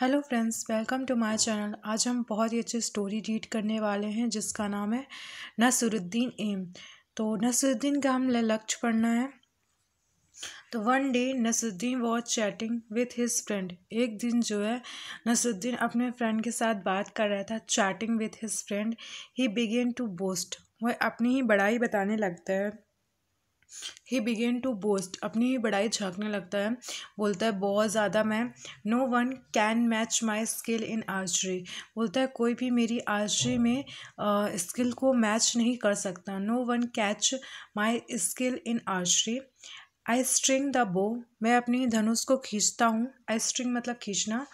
hello friends welcome to my channel आज हम बहुत ही अच्छी स्टोरी रीड करने वाले हैं जिसका नाम है नसरुद्दीन एम तो नसरुद्दीन का हम लक्ष्य पढ़ना है तो one day Nasruddin was chatting with his friend एक दिन जो है नसरुद्दीन अपने फ्रेंड के साथ बात कर रहा था chatting with his friend he began to boast वह अपनी ही बड़ाई बताने लगता है ही बिगेन टू बोस्ट अपनी ही बड़ाई झाँकने लगता है बोलता है बहुत ज़्यादा मैं no one can match my skill in archery बोलता है कोई भी मेरी आर्चरी में स्किल को मैच नहीं कर सकता no one catch my skill in archery I string the bow मैं अपनी धनुष को खींचता हूँ आई स्ट्रिंग मतलब खींचना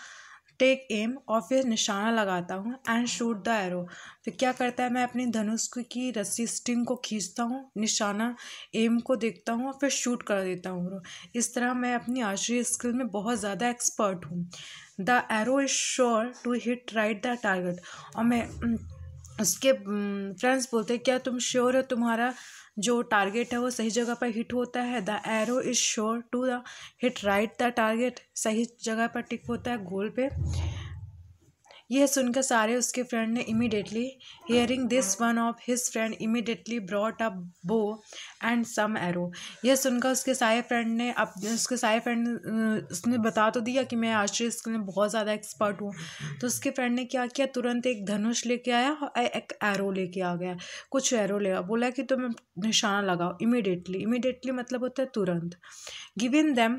टेक एम और फिर निशाना लगाता हूँ एंड शूट द एरो फिर क्या करता है मैं अपनी धनुष की रस्सी स्टिंग को खींचता हूँ निशाना एम को देखता हूँ और फिर शूट कर देता हूँ इस तरह मैं अपनी आर्चरी स्किल में बहुत ज़्यादा एक्सपर्ट हूँ the arrow is sure to hit right the target और मैं उसके फ्रेंड्स बोलते हैं क्या तुम श्योर हो तुम्हारा जो टारगेट है वो सही जगह पर हिट होता है the arrow is sure to the hit right the target सही जगह पर टिक होता है गोल पे यह सुनकर सारे उसके फ्रेंड ने immediately hearing this one of his friend immediately brought up bow and some arrow यह सुनकर उसके सारे फ्रेंड ने अब उसके सारे फ्रेंड उसने बता तो दिया कि मैं आश्चर्य स्किल में बहुत ज़्यादा एक्सपर्ट हूँ तो उसके फ्रेंड ने क्या किया तुरंत एक धनुष लेके आया और एक एरो लेके आ गया कुछ एरो ले बोला कि तुम निशाना लगाओ इमीडिएटली इमीडिएटली मतलब होता है तुरंत गिव इन दैम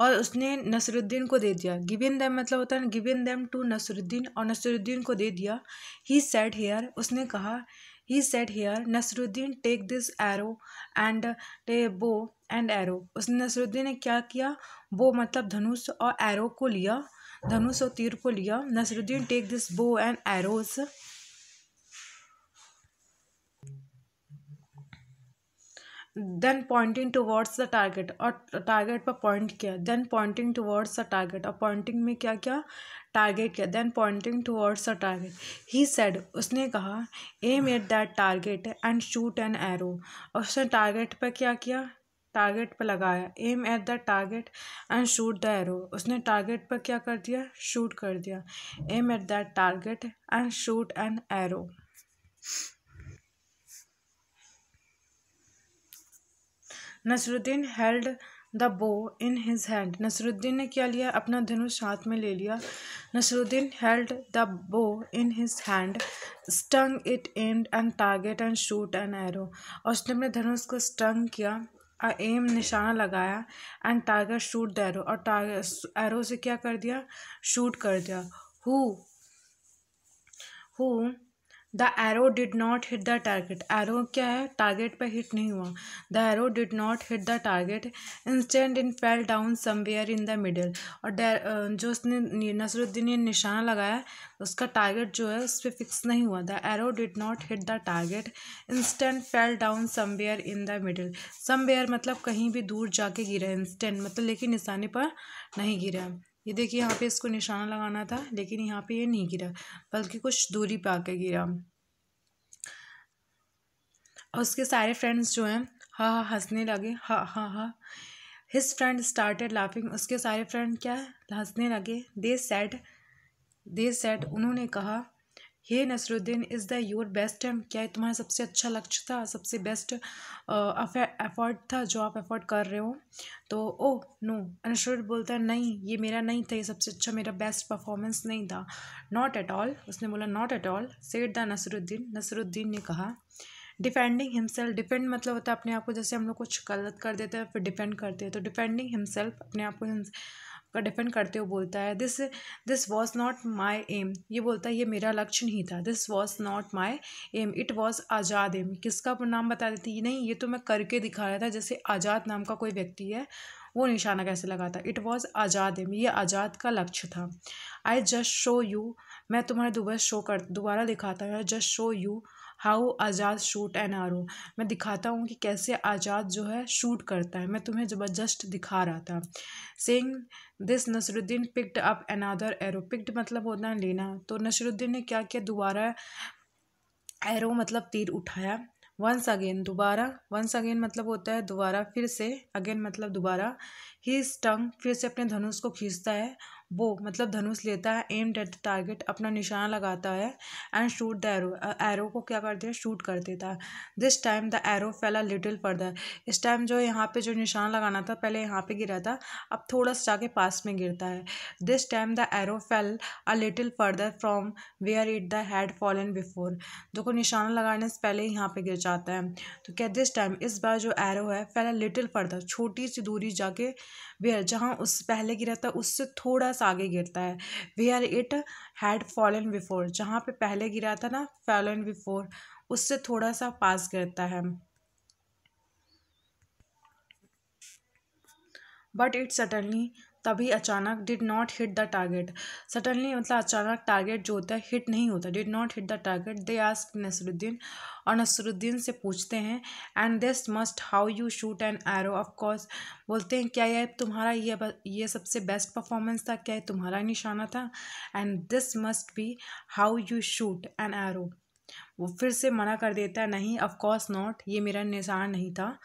और उसने नसरुद्दीन को दे दिया गिविन दैम मतलब होता है गिविन दैम टू नसरुद्दीन और नसरुद्दीन को दे दिया ही सेट हेयर उसने कहा he set here Nasruddin take this arrow and bow and arrow उसने नसरुद्दीन ने क्या किया बो मतलब धनुष और एरो को लिया धनुष और तीर को लिया Nasruddin take this bow and arrows then pointing towards the target और टारगेट पर पॉइंट किया then pointing towards the target और पॉइंटिंग में क्या क्या टारगेट किया then pointing towards the target he said उसने कहा aim at that target and shoot an arrow और उसने टारगेट पर क्या किया टारगेट पर लगाया aim at the target and shoot the arrow उसने टारगेट पर क्या कर दिया शूट कर दिया aim at that target and shoot an arrow Nasruddin held the bow in his hand Nasruddin ने क्या लिया अपना धनुष हाथ में ले लिया Nasruddin held the bow in his hand strung it aimed and target and shoot an arrow और उसने अपने धनुष को स्टंग किया एम निशाना लगाया and target shoot the arrow और टारगेट एरो से क्या कर दिया शूट कर दिया हु हु the arrow did not hit the target arrow क्या है टारगेट पर हिट नहीं हुआ the arrow did not hit the target instead in fell down somewhere in the middle और जो उसने नसरुद्दीन ने निशाना लगाया उसका टारगेट जो है उस पर फिक्स नहीं हुआ the arrow did not hit the target instead fell down somewhere in the middle somewhere मतलब कहीं भी दूर जाके गिरा इंस्टेंट मतलब लेकिन निशाने पर नहीं गिरा ये देखिए यहाँ पे इसको निशाना लगाना था लेकिन यहाँ पे ये नहीं गिरा बल्कि कुछ दूरी पे आके गिरा और उसके सारे फ्रेंड्स जो हैं हाँ हाँ हंसने लगे हाँ हाँ हाँ हिज फ्रेंड स्टार्टेड लाफिंग उसके सारे फ्रेंड क्या हंसने लगे दे सैड दे सैड उन्होंने कहा hey Nasruddin is the your best time क्या है तुम्हारा सबसे अच्छा लक्ष्य था सबसे बेस्ट एफर्ट था जो आप एफर्ट कर रहे हो तो ओ नो अनुश्रुत बोलता है नहीं ये मेरा नहीं था ये सबसे अच्छा मेरा बेस्ट परफॉर्मेंस नहीं था नॉट एट ऑल उसने बोला not at all set the Nasruddin Nasruddin ने कहा डिफेंडिंग हिमसेल्फ डिफेंड मतलब होता है अपने आप को जैसे हम लोग कुछ गलत कर देते हैं फिर डिफेंड करते हैं तो डिफेंडिंग हिमसेल्फ अपने आप को का डिपेंड करते हुए बोलता है this this was not my aim ये बोलता है ये मेरा लक्ष्य नहीं था this was not my aim it was आज़ाद एम किसका नाम बता देती नहीं ये तो मैं करके दिखा रहा था जैसे आज़ाद नाम का कोई व्यक्ति है वो निशाना कैसे लगाता इट वॉज आज़ाद एम ये आज़ाद का लक्ष्य था आई जस्ट शो यू मैं तुम्हारे दोबारा शो कर दोबारा दिखाता हूँ जस्ट शो यू हाउ आज़ाद शूट एन आरो मैं दिखाता हूँ कि कैसे आज़ाद जो है शूट करता है मैं तुम्हें ज़बरदस्त दिखा रहा था saying this Nasruddin picked up another arrow picked मतलब होता है लेना तो नसरुद्दीन ने क्या किया दोबारा एरो मतलब तीर उठाया वंस अगेन दोबारा वंस अगेन मतलब होता है दोबारा फिर से अगेन मतलब दोबारा ही स्टंग फिर से अपने धनुष को खींचता है वो मतलब धनुष लेता है एम डेट द टारगेट अपना निशाना लगाता है and shoot the arrow arrow को क्या करते हैं शूट कर देता है this time the arrow fell a little further इस टाइम जो यहाँ पे जो निशान लगाना था पहले यहाँ पे गिरा था अब थोड़ा सा जाके पास में गिरता है this time the arrow fell a little further from where it the had fallen before देखो निशाना लगाने से पहले यहाँ पे गिर जाता है तो क्या दिस टाइम इस बार जो एरो है फेल अ लिटिल फर्दर छोटी सी दूरी जाके वेयर जहाँ उससे पहले गिरा था उससे थोड़ा सा आगे गिरता है where it had fallen before जहाँ पे पहले गिरा था ना फॉलन बिफोर उससे थोड़ा सा पास गिरता है बट इट सडनली तभी अचानक did not hit the target suddenly मतलब अचानक टारगेट जो होता है हिट नहीं होता did not hit the target they ask Nasruddin और नसरुद्दीन से पूछते हैं and this must how you shoot an arrow of course बोलते हैं क्या यह तुम्हारा ये ये सबसे बेस्ट परफॉर्मेंस था क्या यह तुम्हारा निशाना था and this must be how you shoot an arrow वो फिर से मना कर देता है नहीं ऑफ कोर्स नॉट ये मेरा निशान नहीं था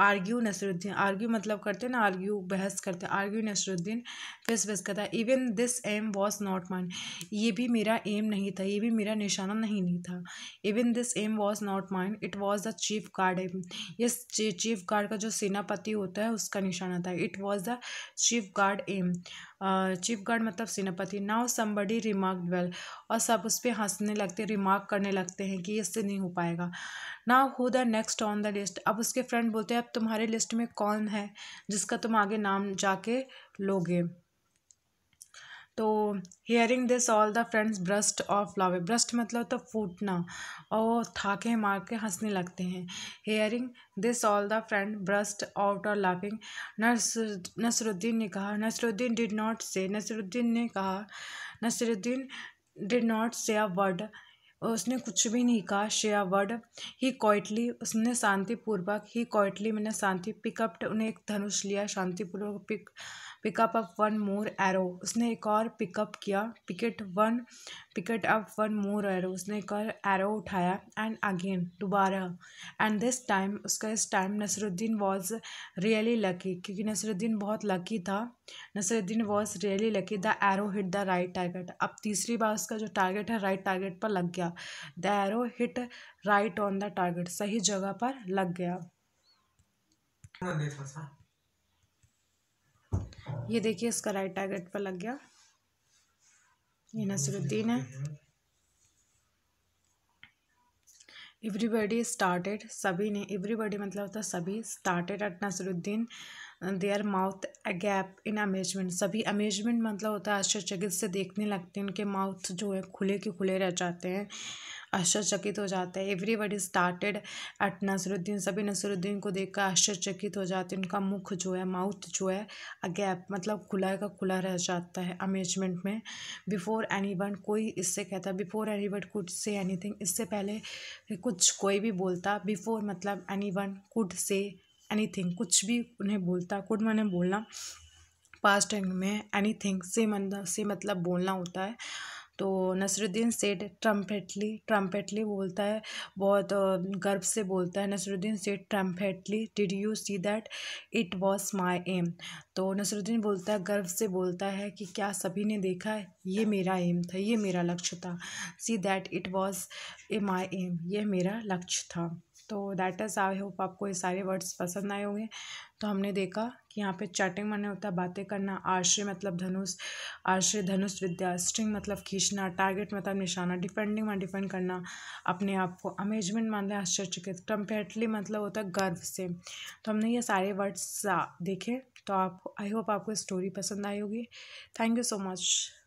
आर्ग्यू नसरुद्दीन आर्ग्यू मतलब करते हैं ना आर्ग्यू बहस करते हैं आर्ग्यू नसरुद्दीन फिस बहस करता है even this aim was not mine ये भी मेरा एम नहीं था ये भी मेरा निशाना नहीं नहीं था even this aim was not mine it was the chief guard aim ये चीफ गार्ड का जो सेनापति होता है उसका निशाना था it was the chief guard aim chief guard मतलब सेनापति नाउ समबडी रिमार्क वेल और सब उस पर हंसने लगते रिमार्क करने लगते हैं कि इससे नहीं हो पाएगा now who the next on the list अब उसके फ्रेंड बोलते हैं अब तुम्हारे लिस्ट में कौन है जिसका तुम आगे नाम जाके लोगे तो hearing this all the friends burst off laugh burst मतलब तो फूटना और थाके मार के हंसने लगते हैं hearing this all the friend burst out और लाफिंग नसरुद्दीन ने कहा नसरुद्दीन डिड नॉट से नसरुद्दीन ने कहा नसरुद्दीन डिड नॉट से अ वर्ड उसने कुछ भी नहीं कहा शेया वर्ड ही क्वाइटली उसने शांतिपूर्वक ही क्वाइटली मैंने शांति पिकअप उन्हें एक धनुष लिया शांतिपूर्वक pick pick up up one more arrow उसने एक और पिकअप किया picked one picked up one more arrow उसने एक और एरो उठाया एंड अगेन दोबारा एंड दिस टाइम उसका इस time Nasruddin was really lucky क्योंकि नसरुद्दीन बहुत लकी था Nasruddin was really lucky the arrow hit the right target अब तीसरी बार उसका जो टारगेट है राइट टारगेट पर लग गया the arrow hit right on the target सही जगह पर लग गया हाँ, ये देखिए इसका राइट टारगेट पर लग गया ये नसरुद्दीन है एवरीबडी स्टार्टेड सभी ने एवरीबडी मतलब होता है सभी started at Nasruddin their mouth a gap in amazement सभी अमेजमेंट मतलब होता है आश्चर्यचकित से देखने लगते हैं उनके माउथ जो है खुले के खुले रह जाते हैं आश्चर्यचकित हो जाता है एवरीबडी स्टार्टेड एट नसरुद्दीन सभी नसरुद्दीन को देख कर आश्चर्यचकित हो जाते हैं उनका मुख जो है माउथ जो है अगैप मतलब खुला का खुला रह जाता है अमेजमेंट में बिफोर एनी वन कोई इससे कहता before anyone could say anything इससे पहले कुछ कोई भी बोलता बिफोर मतलब anyone could say anything कुछ भी उन्हें बोलता कुड मैंने बोलना पास्ट टाइम में एनी थिंग से मतलब से मतलब बोलना होता है तो नसरुद्दीन सेठ ट्रम्पेटली ट्रम्पेटली बोलता है बहुत गर्व से बोलता है Nasruddin said triumphantly did you see that it was my aim तो नसरुद्दीन बोलता है गर्व से बोलता है कि क्या सभी ने देखा है ये मेरा एम था ये मेरा लक्ष्य था see that it was a my aim यह मेरा लक्ष्य था तो दैट इज़ आई होप आपको ये सारे वर्ड्स पसंद आए होंगे तो हमने देखा कि यहाँ पे चैटिंग माने होता है बातें करना आश्रय मतलब धनुष आश्रय धनुष विद्या स्ट्रिंग मतलब खींचना टारगेट मतलब निशाना डिपेंडिंग मान डिफेंड करना अपने आप को अमेजमेंट मानना आश्चर्यचकित कंपेटली मतलब होता है गर्व से तो हमने ये सारे वर्ड्स देखे तो आप आई होप आपको स्टोरी पसंद आई होगी थैंक यू सो मच